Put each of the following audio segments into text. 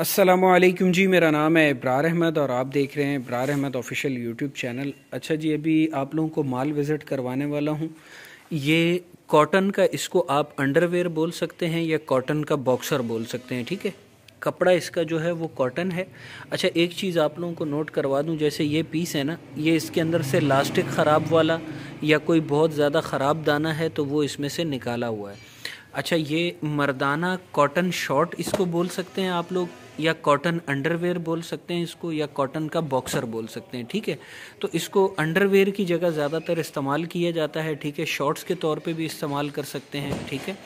असलम जी मेरा नाम है इब्रार अहमद और आप देख रहे हैं Ibrar Ahmed official YouTube channel अच्छा जी अभी आप लोगों को माल विज़िट करवाने वाला हूँ ये कॉटन का इसको आप अंडरवेयर बोल सकते हैं या कॉटन का बॉक्सर बोल सकते हैं ठीक है कपड़ा इसका जो है वो कॉटन है अच्छा एक चीज़ आप लोगों को नोट करवा दूँ जैसे ये पीस है ना ये इसके अंदर से लास्टिक ख़राब वाला या कोई बहुत ज़्यादा ख़राब दाना है तो वो इसमें से निकाला हुआ है अच्छा ये मर्दाना कॉटन शॉर्ट इसको बोल सकते हैं आप लोग या कॉटन अंडरवेयर बोल सकते हैं इसको या कॉटन का बॉक्सर बोल सकते हैं ठीक है तो इसको अंडरवेयर की जगह ज़्यादातर इस्तेमाल किया जाता है ठीक है शॉर्ट्स के तौर पे भी इस्तेमाल कर सकते हैं ठीक है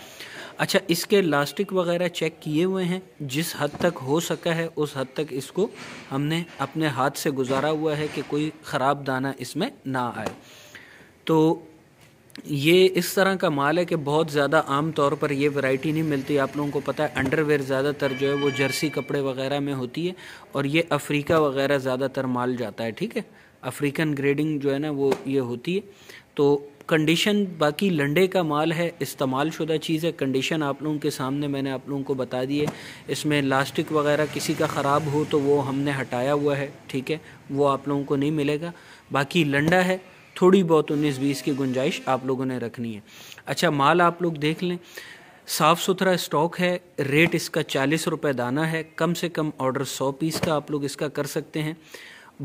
अच्छा इसके इलास्टिक वगैरह चेक किए हुए हैं जिस हद तक हो सका है उस हद तक इसको हमने अपने हाथ से गुजारा हुआ है कि कोई ख़राब दाना इसमें ना आए तो ये इस तरह का माल है कि बहुत ज़्यादा आम तौर पर ये वैरायटी नहीं मिलती आप लोगों को पता है अंडरवेयर ज़्यादातर जो है वो जर्सी कपड़े वगैरह में होती है और ये अफ्रीका वगैरह ज़्यादातर माल जाता है ठीक है अफ्रीकन ग्रेडिंग जो है ना वो ये होती है तो कंडीशन बाकी लंडे का माल है इस्तेमाल शुदा चीज़ है कंडीशन आप लोगों के सामने मैंने आप लोगों को बता दी है इसमें लास्टिक वगैरह किसी का ख़राब हो तो वो हमने हटाया हुआ है ठीक है वो आप लोगों को नहीं मिलेगा बाकी लंडा है थोड़ी बहुत उन्नीस बीस की गुंजाइश आप लोगों ने रखनी है अच्छा माल आप लोग देख लें साफ़ सुथरा स्टॉक है रेट इसका चालीस रुपये दाना है कम से कम ऑर्डर सौ पीस का आप लोग इसका कर सकते हैं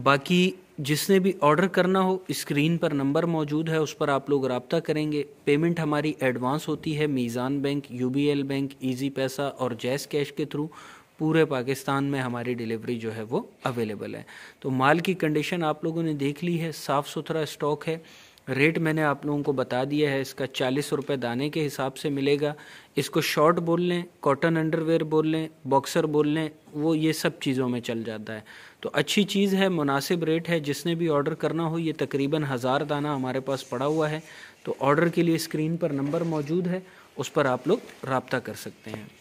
बाकी जिसने भी ऑर्डर करना हो स्क्रीन पर नंबर मौजूद है उस पर आप लोग रबता करेंगे पेमेंट हमारी एडवांस होती है Meezan bank UBL bank Easypaisa और जैस कैश के थ्रू पूरे पाकिस्तान में हमारी डिलीवरी जो है वो अवेलेबल है तो माल की कंडीशन आप लोगों ने देख ली है साफ़ सुथरा स्टॉक है रेट मैंने आप लोगों को बता दिया है इसका चालीस रुपये दाने के हिसाब से मिलेगा इसको शॉर्ट बोल लें कॉटन अंडरवेयर बोल लें बॉक्सर बोल लें वो ये सब चीज़ों में चल जाता है तो अच्छी चीज़ है मुनासिब रेट है जिसने भी ऑर्डर करना हो ये तकरीबन हज़ार दाना हमारे पास पड़ा हुआ है तो ऑर्डर के लिए स्क्रीन पर नंबर मौजूद है उस पर आप लोग रबता कर सकते हैं